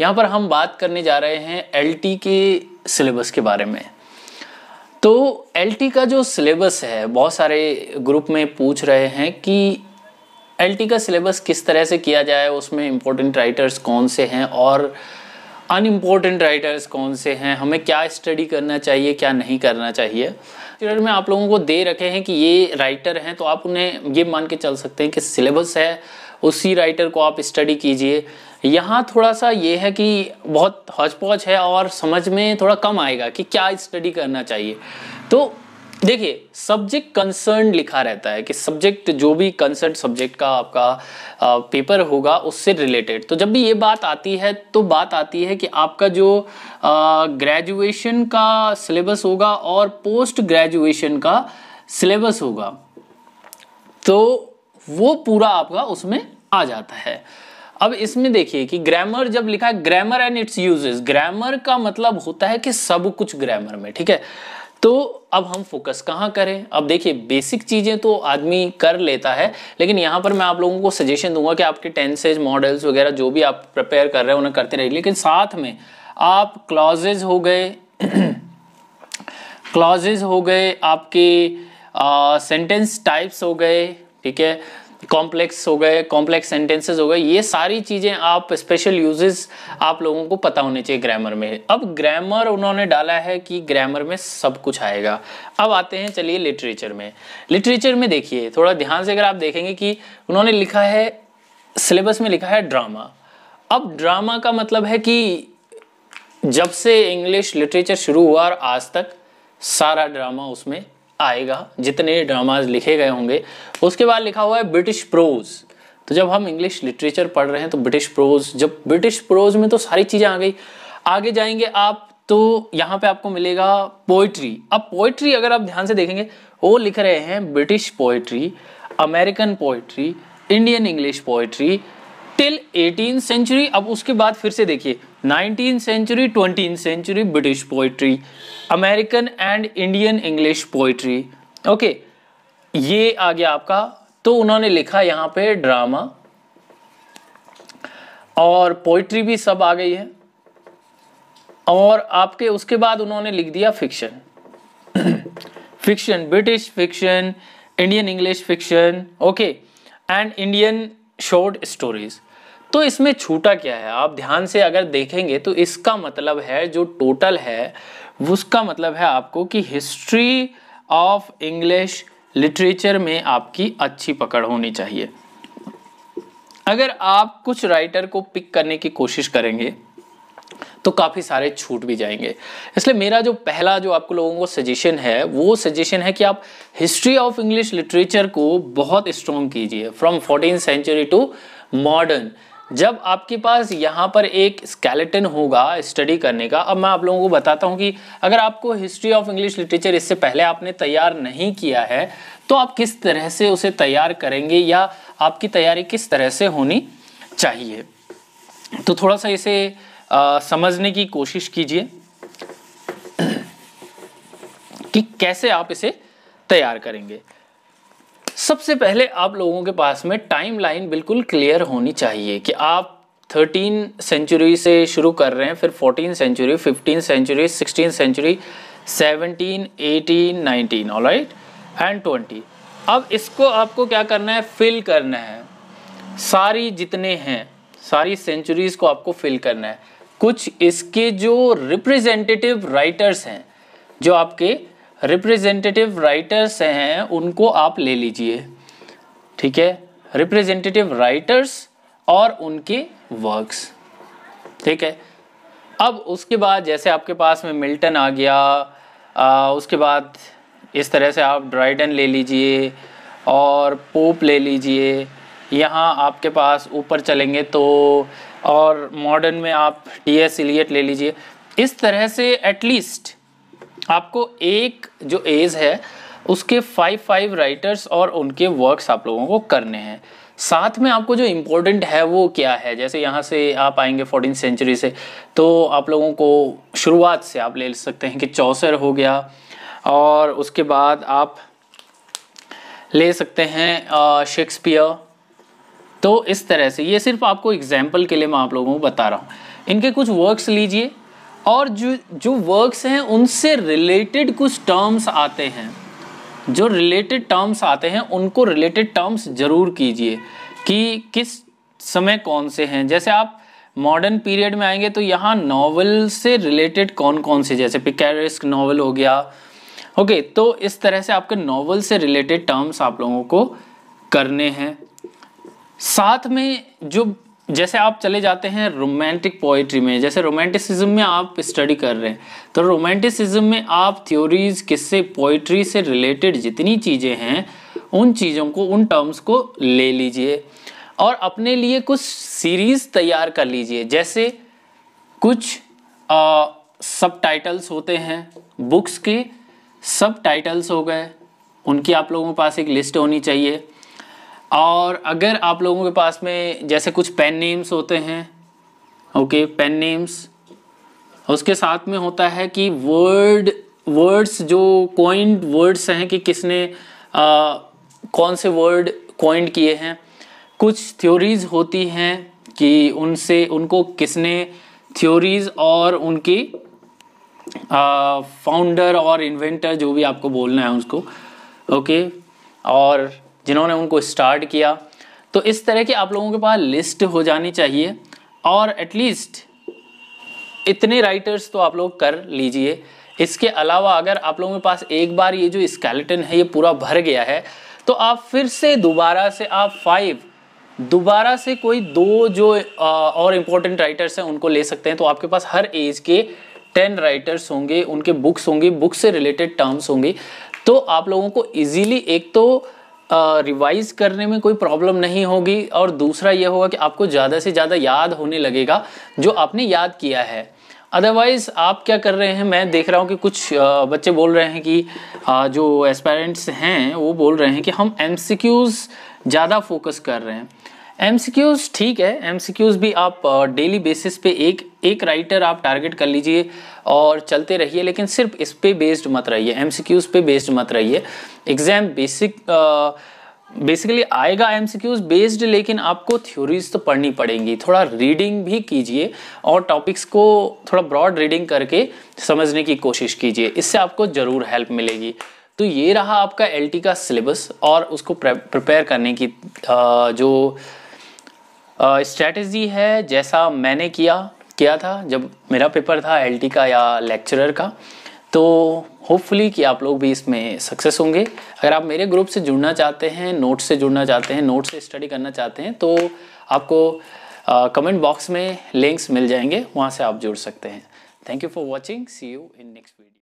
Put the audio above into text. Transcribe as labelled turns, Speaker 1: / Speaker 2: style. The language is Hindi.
Speaker 1: यहाँ पर हम बात करने जा रहे हैं एल के सिलेबस के बारे में तो एल का जो सिलेबस है बहुत सारे ग्रुप में पूछ रहे हैं कि एल का सिलेबस किस तरह से किया जाए उसमें इम्पोर्टेंट राइटर्स कौन से हैं और अनइम्पोर्टेंट राइटर्स कौन से हैं हमें क्या स्टडी करना चाहिए क्या नहीं करना चाहिए लेक्चर में आप लोगों को दे रखे हैं कि ये राइटर हैं तो आप उन्हें ये मान के चल सकते हैं कि सिलेबस है उसी राइटर को आप स्टडी कीजिए यहाँ थोड़ा सा ये है कि बहुत हौच पौच है और समझ में थोड़ा कम आएगा कि क्या स्टडी करना चाहिए तो देखिए सब्जेक्ट कंसर्न लिखा रहता है कि सब्जेक्ट जो भी कंसर्न सब्जेक्ट का आपका पेपर होगा उससे रिलेटेड तो जब भी ये बात आती है तो बात आती है कि आपका जो ग्रेजुएशन का सिलेबस होगा और पोस्ट ग्रेजुएशन का सिलेबस होगा तो वो पूरा आपका उसमें आ जाता है अब इसमें देखिए कि ग्रामर जब लिखा है grammar and its uses grammar का मतलब होता है कि सब कुछ ग्रामर में ठीक है तो अब हम फोकस कहाँ करें अब देखिए बेसिक चीज़ें तो आदमी कर लेता है लेकिन यहाँ पर मैं आप लोगों को सजेशन दूंगा कि आपके टेंसेज मॉडल्स वगैरह जो भी आप प्रिपेयर कर रहे हैं उन्हें करते रहिए लेकिन साथ में आप क्लॉजेज हो गए क्लॉजेज हो गए आपके सेंटेंस टाइप्स हो गए ठीक है कॉम्प्लेक्स हो गए कॉम्प्लेक्स सेंटेंसेस हो गए ये सारी चीज़ें आप स्पेशल यूजेस आप लोगों को पता होने चाहिए ग्रामर में अब ग्रामर उन्होंने डाला है कि ग्रामर में सब कुछ आएगा अब आते हैं चलिए लिटरेचर में लिटरेचर में देखिए थोड़ा ध्यान से अगर आप देखेंगे कि उन्होंने लिखा है सिलेबस में लिखा है ड्रामा अब ड्रामा का मतलब है कि जब से इंग्लिश लिटरेचर शुरू हुआ और आज तक सारा ड्रामा उसमें आएगा जितने ड्रामाज लिखे गए होंगे उसके बाद लिखा हुआ है ब्रिटिश प्रोज़ तो जब हम इंग्लिश लिटरेचर पढ़ रहे हैं तो ब्रिटिश प्रोज जब ब्रिटिश प्रोज में तो सारी चीज़ें आ गई आगे जाएंगे आप तो यहाँ पे आपको मिलेगा पोइट्री अब पोइट्री अगर आप ध्यान से देखेंगे वो लिख रहे हैं British poetry American poetry Indian English poetry till eighteen century अब उसके बाद फिर से देखिए nineteen century twenty century British poetry American and Indian English poetry okay ये आ गया आपका तो उन्होंने लिखा यहाँ पे ड्रामा और पोइट्री भी सब आ गई है और आपके उसके बाद उन्होंने लिख दिया fiction fiction British fiction Indian English fiction okay and Indian short stories तो इसमें छूटा क्या है आप ध्यान से अगर देखेंगे तो इसका मतलब है जो टोटल है उसका मतलब है आपको कि हिस्ट्री ऑफ इंग्लिश लिटरेचर में आपकी अच्छी पकड़ होनी चाहिए अगर आप कुछ राइटर को पिक करने की कोशिश करेंगे तो काफ़ी सारे छूट भी जाएंगे इसलिए मेरा जो पहला जो आपको लोगों को सजेशन है वो सजेशन है कि आप हिस्ट्री ऑफ इंग्लिश लिटरेचर को बहुत स्ट्रॉन्ग कीजिए from fourteen century to modern जब आपके पास यहाँ पर एक स्केलेटन होगा स्टडी करने का अब मैं आप लोगों को बताता हूँ कि अगर आपको हिस्ट्री ऑफ इंग्लिश लिटरेचर इससे पहले आपने तैयार नहीं किया है तो आप किस तरह से उसे तैयार करेंगे या आपकी तैयारी किस तरह से होनी चाहिए तो थोड़ा सा इसे आ, समझने की कोशिश कीजिए कि कैसे आप इसे तैयार करेंगे सबसे पहले आप लोगों के पास में टाइम लाइन बिल्कुल क्लियर होनी चाहिए कि आप थर्टीन सेंचुरी से शुरू कर रहे हैं फिर fourteen century fifteen century sixteen century seventeen eighteen nineteen all right and twenty अब इसको आपको क्या करना है फिल करना है सारी जितने हैं सारी सेंचुरीज को आपको फिल करना है कुछ इसके जो रिप्रेजेंटेटिव राइटर्स हैं जो आपके रिप्रेजेंटेटिव राइटर्स हैं उनको आप ले लीजिए ठीक है रिप्रेजेंटेटिव राइटर्स और उनके वर्क्स ठीक है अब उसके बाद जैसे आपके पास में मिल्टन आ गया आ, उसके बाद इस तरह से आप ड्राइडन ले लीजिए और पोप ले लीजिए यहाँ आपके पास ऊपर चलेंगे तो और मॉडर्न में आप टी एस इलियट ले लीजिए इस तरह से एटलीस्ट आपको एक जो एज है उसके फाइव फाइव राइटर्स और उनके वर्क्स आप लोगों को करने हैं साथ में आपको जो इम्पोर्टेंट है वो क्या है जैसे यहाँ से आप आएंगे फोर्टीन सेंचुरी से तो आप लोगों को शुरुआत से आप ले सकते हैं कि चौसर हो गया और उसके बाद आप ले सकते हैं शेक्सपियर तो इस तरह से ये सिर्फ आपको एग्जाम्पल के लिए मैं आप लोगों को बता रहा हूँ इनके कुछ वर्क्स लीजिए और जो जो वर्क्स हैं उनसे रिलेटेड कुछ टर्म्स आते हैं जो रिलेटेड टर्म्स आते हैं उनको रिलेटेड टर्म्स ज़रूर कीजिए कि किस समय कौन से हैं जैसे आप मॉडर्न पीरियड में आएंगे तो यहाँ नावल से रिलेटेड कौन कौन से जैसे पिकैरिस्क नावल हो गया ओके तो इस तरह से आपके नावल से रिलेटेड टर्म्स आप लोगों को करने हैं साथ में जो जैसे आप चले जाते हैं रोमांटिक पोइट्री में जैसे रोमांटिसिज्म में आप स्टडी कर रहे हैं तो रोमांटिसिज्म में आप थ्योरीज किससे पोइट्री से रिलेटेड जितनी चीज़ें हैं उन चीज़ों को उन टर्म्स को ले लीजिए और अपने लिए कुछ सीरीज़ तैयार कर लीजिए जैसे कुछ सब टाइटल्स होते हैं बुक्स के सब टाइटल्स हो गए उनकी आप लोगों के पास एक लिस्ट होनी चाहिए और अगर आप लोगों के पास में जैसे कुछ पेन नेम्स होते हैं ओके पेन नेम्स उसके साथ में होता है कि वर्ड वर्ड्स जो कॉइंड वर्ड्स हैं कि किसने आ, कौन से वर्ड कॉइंड किए हैं कुछ थ्योरीज होती हैं कि उनसे उनको किसने थ्योरीज और उनकी फाउंडर और इन्वेंटर जो भी आपको बोलना है उसको ओके और जिन्होंने उनको स्टार्ट किया तो इस तरह की आप लोगों के पास लिस्ट हो जानी चाहिए और एटलीस्ट इतने राइटर्स तो आप लोग कर लीजिए इसके अलावा अगर आप लोगों के पास एक बार ये जो स्केलेटन है ये पूरा भर गया है तो आप फिर से दोबारा से आप फाइव दोबारा से कोई दो जो आ, और इम्पोर्टेंट राइटर्स हैं उनको ले सकते हैं तो आपके पास हर एज के टेन राइटर्स होंगे उनके बुक्स होंगी बुक से रिलेटेड टर्म्स होंगे तो आप लोगों को इजीली एक तो रिवाइज करने में कोई प्रॉब्लम नहीं होगी और दूसरा यह होगा कि आपको ज़्यादा से ज़्यादा याद होने लगेगा जो आपने याद किया है अदरवाइज़ आप क्या कर रहे हैं मैं देख रहा हूँ कि कुछ बच्चे बोल रहे हैं कि जो एस्पायरेंट्स हैं वो बोल रहे हैं कि हम एम ज़्यादा फोकस कर रहे हैं एम ठीक है एम भी आप डेली बेसिस पे एक एक राइटर आप टारगेट कर लीजिए और चलते रहिए लेकिन सिर्फ इस पे बेस्ड मत रहिए एम पे बेस्ड मत रहिए एग्ज़ाम बेसिक बेसिकली आएगा एम बेस्ड लेकिन आपको थ्योरीज तो पढ़नी पड़ेंगी थोड़ा रीडिंग भी कीजिए और टॉपिक्स को थोड़ा ब्रॉड रीडिंग करके समझने की कोशिश कीजिए इससे आपको ज़रूर हेल्प मिलेगी तो ये रहा आपका एल का सिलेबस और उसको प्रिपेयर करने की जो स्ट्रेटजी है जैसा मैंने किया किया था जब मेरा पेपर था एल का या लेक्चरर का तो होपफुली कि आप लोग भी इसमें सक्सेस होंगे अगर आप मेरे ग्रुप से जुड़ना चाहते हैं नोट से जुड़ना चाहते हैं नोट से स्टडी करना चाहते हैं तो आपको कमेंट uh, बॉक्स में लिंक्स मिल जाएंगे वहाँ से आप जुड़ सकते हैं thank you for watching see you in next video